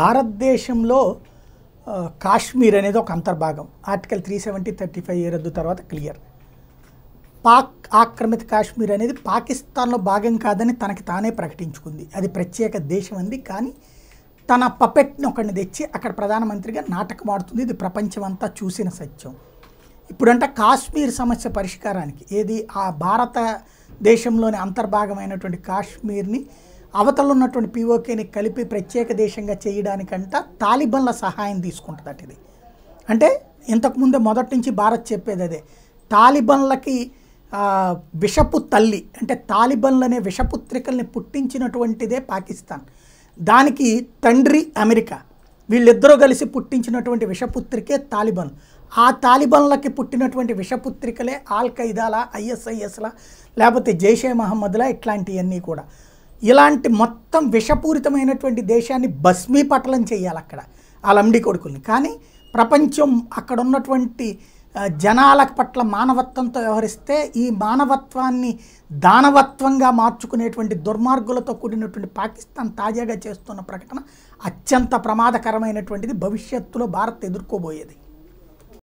భారతదేశంలో కాశ్మీర్ అనేది ఒక అంతర్భాగం article three seventy thirty five రద్దు తర్వాత క్లియర్ పాక్ ఆక్రమిత కాశ్మీర్ అనేది పాకిస్తాన్లో భాగం కాదని తనకి తానే ప్రకటించుకుంది అది ప్రత్యేక దేశం అంది కానీ తన పపెట్ని ఒకరిని తెచ్చి అక్కడ ప్రధానమంత్రిగా నాటకం ఆడుతుంది ఇది ప్రపంచం అంతా చూసిన సత్యం ఇప్పుడంట కాశ్మీర్ సమస్య పరిష్కారానికి ఏది ఆ భారతదేశంలోని అంతర్భాగమైనటువంటి కాశ్మీర్ని అవతల ఉన్నటువంటి పీఓకేని కలిపి ప్రత్యేక దేశంగా చేయడానికంట తాలిబన్ల సహాయం తీసుకుంటుందట ఇది అంటే ఇంతకుముందే మొదటి నుంచి భారత్ చెప్పేది అదే తాలిబన్లకి విషపు తల్లి అంటే తాలిబన్లనే విషపుత్రికల్ని పుట్టించినటువంటిదే పాకిస్తాన్ దానికి తండ్రి అమెరికా వీళ్ళిద్దరూ కలిసి పుట్టించినటువంటి విషపుత్రికే తాలిబన్ ఆ తాలిబన్లకి పుట్టినటువంటి విషపుత్రికలే ఆల్ ఖైదాల ఐఎస్ఐఎస్ల లేకపోతే జైషే మహమ్మద్లా ఇట్లాంటివన్నీ కూడా ఇలాంటి మొత్తం విషపూరితమైనటువంటి దేశాన్ని భస్మీపటలం చేయాలి అక్కడ ఆ లంబడి కొడుకుల్ని కానీ ప్రపంచం అక్కడ ఉన్నటువంటి జనాల పట్ల మానవత్వంతో వ్యవహరిస్తే ఈ మానవత్వాన్ని దానవత్వంగా మార్చుకునేటువంటి దుర్మార్గులతో కూడినటువంటి పాకిస్తాన్ తాజాగా చేస్తున్న ప్రకటన అత్యంత ప్రమాదకరమైనటువంటిది భవిష్యత్తులో భారత్ ఎదుర్కోబోయేది